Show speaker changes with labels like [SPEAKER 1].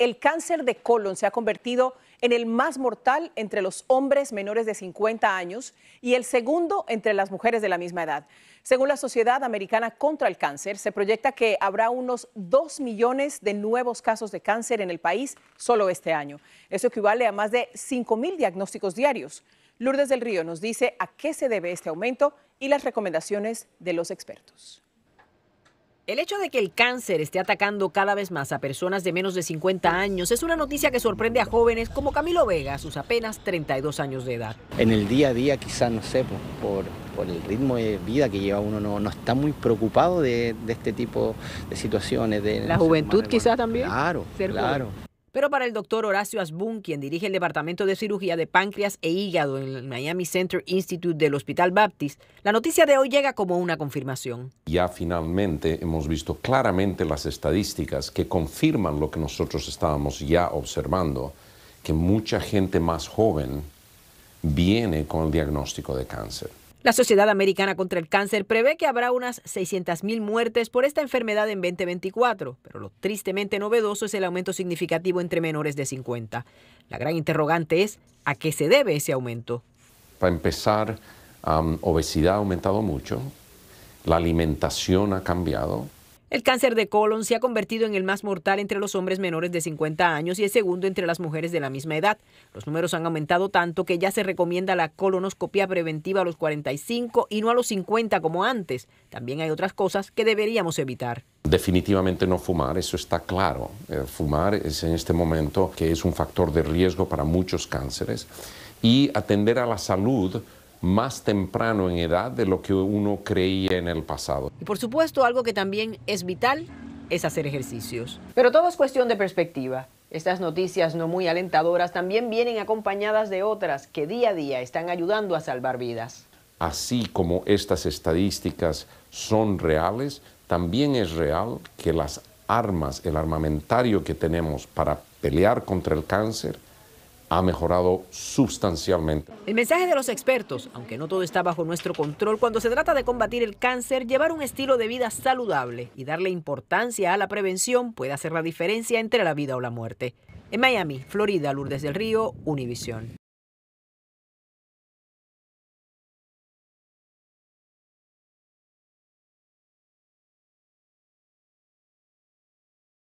[SPEAKER 1] el cáncer de colon se ha convertido en el más mortal entre los hombres menores de 50 años y el segundo entre las mujeres de la misma edad. Según la Sociedad Americana contra el Cáncer, se proyecta que habrá unos 2 millones de nuevos casos de cáncer en el país solo este año. Eso equivale a más de 5 mil diagnósticos diarios. Lourdes del Río nos dice a qué se debe este aumento y las recomendaciones de los expertos.
[SPEAKER 2] El hecho de que el cáncer esté atacando cada vez más a personas de menos de 50 años es una noticia que sorprende a jóvenes como Camilo Vega a sus apenas 32 años de edad. En el día a día quizás, no sé, por, el ritmo de vida que lleva uno, no, está muy preocupado de, este tipo de situaciones. De, La juventud quizás también. Claro, claro. Pero para el doctor Horacio Asbun, quien dirige el Departamento de Cirugía de Páncreas e Hígado en el Miami Center Institute del Hospital Baptist, la noticia de hoy llega como una confirmación.
[SPEAKER 3] Ya finalmente hemos visto claramente las estadísticas que confirman lo que nosotros estábamos ya observando, que mucha gente más joven viene con el diagnóstico de cáncer.
[SPEAKER 2] La Sociedad Americana contra el Cáncer prevé que habrá unas 600.000 muertes por esta enfermedad en 2024, pero lo tristemente novedoso es el aumento significativo entre menores de 50. La gran interrogante es, ¿a qué se debe ese aumento?
[SPEAKER 3] Para empezar, la obesidad ha aumentado mucho, la alimentación ha cambiado,
[SPEAKER 2] el cáncer de colon se ha convertido en el más mortal entre los hombres menores de 50 años y el segundo entre las mujeres de la misma edad. Los números han aumentado tanto que ya se recomienda la colonoscopia preventiva a los 45 y no a los 50 como antes. También hay otras cosas que deberíamos evitar.
[SPEAKER 3] Definitivamente no fumar, eso está claro. Eh, fumar es en este momento que es un factor de riesgo para muchos cánceres y atender a la salud más temprano en edad de lo que uno creía en el pasado. Y por
[SPEAKER 2] supuesto, algo que también es vital es hacer ejercicios. Pero todo es cuestión de perspectiva. Estas noticias no muy alentadoras también vienen acompañadas de otras que día a día están ayudando a salvar vidas.
[SPEAKER 3] Así como estas estadísticas son reales, también es real que las armas, el armamentario que tenemos para pelear contra el cáncer, ha mejorado sustancialmente.
[SPEAKER 2] El mensaje de los expertos, aunque no todo está bajo nuestro control, cuando se trata de combatir el cáncer, llevar un estilo de vida saludable y darle importancia a la prevención puede hacer la diferencia entre la vida o la muerte. En Miami, Florida, Lourdes del Río, Univision.